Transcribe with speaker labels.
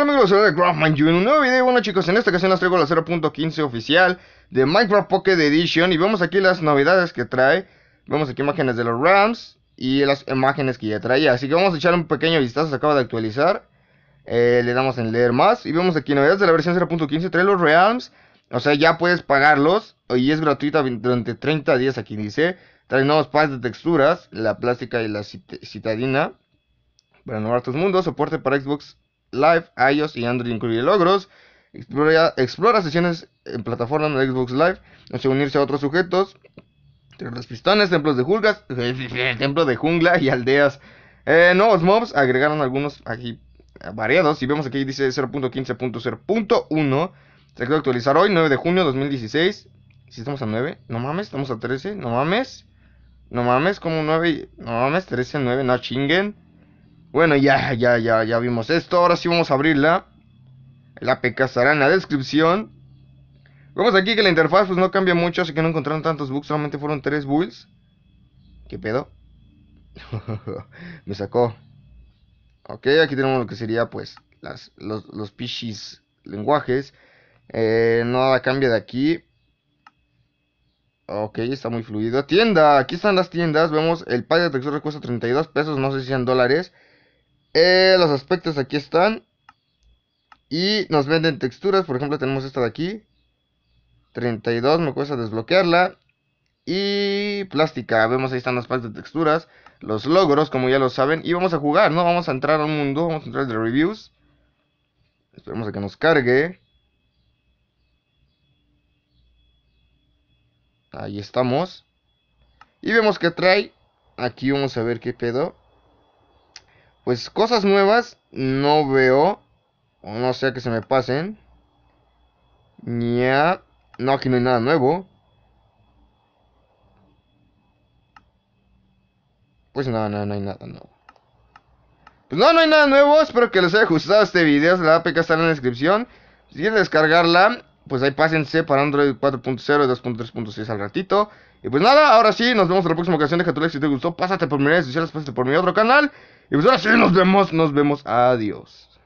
Speaker 1: Hola amigos? Soy de Craftman en un nuevo video. Bueno chicos, en esta ocasión les traigo la 0.15 oficial de Minecraft Pocket Edition y vemos aquí las novedades que trae. Vemos aquí imágenes de los Rams y las imágenes que ya traía. Así que vamos a echar un pequeño vistazo, se acaba de actualizar. Eh, le damos en leer más y vemos aquí novedades de la versión 0.15, trae los Rams. O sea, ya puedes pagarlos y es gratuita durante 30 días aquí dice. Trae nuevos packs de texturas, la plástica y la citadina. Para renovar tus mundos, soporte para Xbox Live, iOS y Android incluye logros. Explora, sesiones en plataforma de Xbox Live. No sé, unirse a otros sujetos. Los pistones, templos de julgas templo de jungla y aldeas. Eh, nuevos mobs agregaron algunos aquí eh, variados. Y vemos aquí dice 0.15.0.1. Se acaba de actualizar hoy, 9 de junio de 2016. Si estamos a 9, no mames, estamos a 13, no mames. No mames, como 9, no mames, 13, 9, no chinguen. Bueno, ya, ya, ya, ya vimos esto. Ahora sí vamos a abrirla. la APK estará en la descripción. Vemos aquí que la interfaz pues no cambia mucho, así que no encontraron tantos bugs, solamente fueron tres bulls ¿Qué pedo? Me sacó. Ok, aquí tenemos lo que sería pues las, los, los pichis lenguajes. Eh, nada cambia de aquí. Ok, está muy fluido. Tienda, aquí están las tiendas. Vemos el pack de textura cuesta 32 pesos, no sé si sean dólares. Eh, los aspectos aquí están. Y nos venden texturas. Por ejemplo, tenemos esta de aquí. 32, me cuesta desbloquearla. Y plástica. Vemos ahí están las partes de texturas. Los logros, como ya lo saben. Y vamos a jugar, ¿no? Vamos a entrar al mundo. Vamos a entrar de reviews. Esperemos a que nos cargue. Ahí estamos. Y vemos que trae. Aquí vamos a ver qué pedo. Pues cosas nuevas no veo. O no sea que se me pasen. Ya. No, aquí no hay nada nuevo. Pues no, no, no hay nada nuevo. Pues no, no hay nada nuevo. Espero que les haya gustado este video. La APK está en la descripción. Si quieren descargarla, pues ahí pásense para Android 4.0 y 2.3.6 al ratito. Y pues nada, ahora sí, nos vemos en la próxima ocasión. Deja tu like si te gustó, pásate por mis redes sociales, pásate por mi otro canal. Y pues ahora sí, nos vemos, nos vemos, adiós.